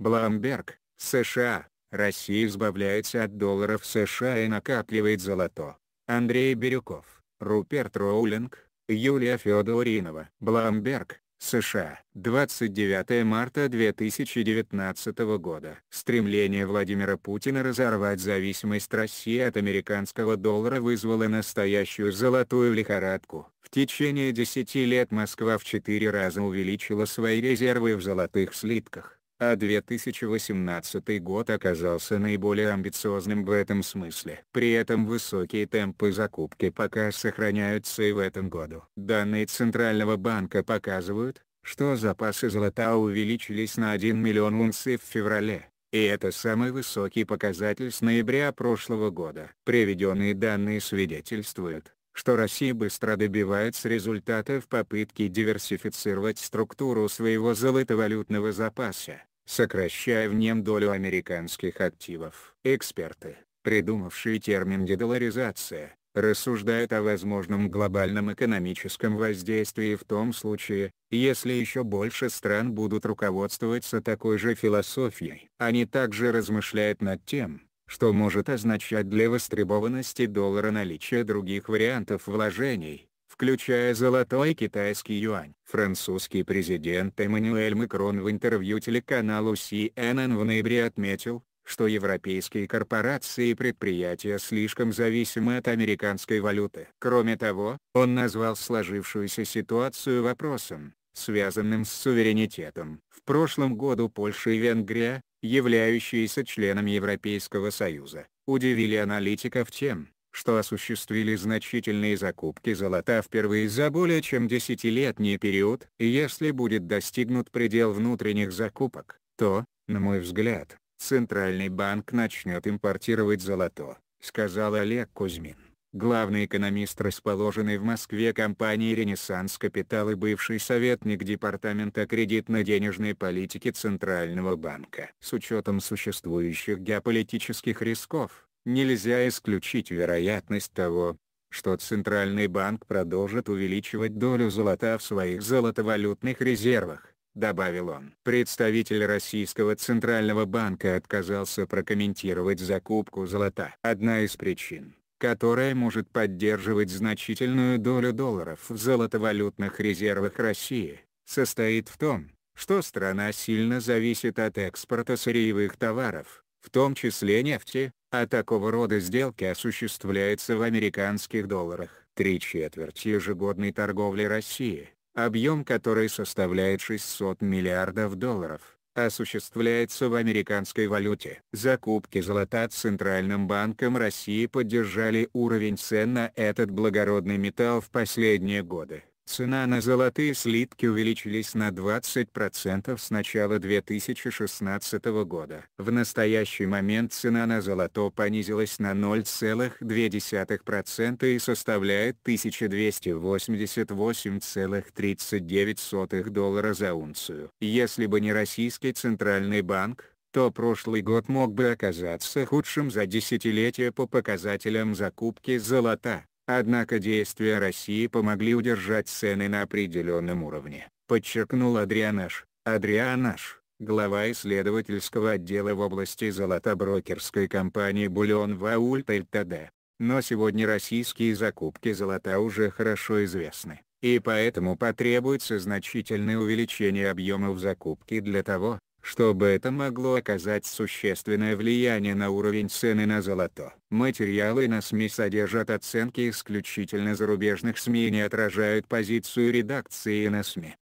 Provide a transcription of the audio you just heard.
Блумберг, США, Россия избавляется от долларов США и накапливает золото. Андрей Бирюков, Руперт Роулинг, Юлия Федоринова. Блумберг, США. 29 марта 2019 года. Стремление Владимира Путина разорвать зависимость России от американского доллара вызвало настоящую золотую лихорадку. В течение 10 лет Москва в 4 раза увеличила свои резервы в золотых слитках а 2018 год оказался наиболее амбициозным в этом смысле. При этом высокие темпы закупки пока сохраняются и в этом году. Данные Центрального банка показывают, что запасы золота увеличились на 1 миллион унций в феврале, и это самый высокий показатель с ноября прошлого года. Приведенные данные свидетельствуют, что Россия быстро добивается результата в попытке диверсифицировать структуру своего золотовалютного запаса сокращая в нем долю американских активов. Эксперты, придумавшие термин дедоларизация, рассуждают о возможном глобальном экономическом воздействии в том случае, если еще больше стран будут руководствоваться такой же философией. Они также размышляют над тем, что может означать для востребованности доллара наличие других вариантов вложений, включая золотой китайский юань. Французский президент Эммануэль Макрон в интервью телеканалу CNN в ноябре отметил, что европейские корпорации и предприятия слишком зависимы от американской валюты. Кроме того, он назвал сложившуюся ситуацию вопросом, связанным с суверенитетом. В прошлом году Польша и Венгрия, являющиеся членами Европейского Союза, удивили аналитиков тем, что осуществили значительные закупки золота впервые за более чем десятилетний период. И если будет достигнут предел внутренних закупок, то, на мой взгляд, Центральный банк начнет импортировать золото, сказал Олег Кузьмин. Главный экономист расположенной в Москве компании «Ренессанс Капитал» и бывший советник Департамента кредитно-денежной политики Центрального банка. С учетом существующих геополитических рисков, нельзя исключить вероятность того, что Центральный банк продолжит увеличивать долю золота в своих золотовалютных резервах, добавил он. Представитель Российского Центрального банка отказался прокомментировать закупку золота. Одна из причин, которая может поддерживать значительную долю долларов в золотовалютных резервах России, состоит в том, что страна сильно зависит от экспорта сырьевых товаров, в том числе нефти, а такого рода сделки осуществляются в американских долларах. Три четверти ежегодной торговли России, объем которой составляет 600 миллиардов долларов, осуществляется в американской валюте. Закупки золота Центральным банком России поддержали уровень цен на этот благородный металл в последние годы. Цена на золотые слитки увеличились на 20% с начала 2016 года. В настоящий момент цена на золото понизилась на 0,2% и составляет 1288,39 доллара за унцию. Если бы не российский центральный банк, то прошлый год мог бы оказаться худшим за десятилетие по показателям закупки золота. Однако действия России помогли удержать цены на определенном уровне, подчеркнул Адрианаш. Адрианаш, глава исследовательского отдела в области золотоброкерской компании «Буллион Ваульт ЛТД». Но сегодня российские закупки золота уже хорошо известны, и поэтому потребуется значительное увеличение объемов закупки для того, чтобы это могло оказать существенное влияние на уровень цены на золото. Материалы на СМИ содержат оценки исключительно зарубежных СМИ и не отражают позицию редакции на СМИ.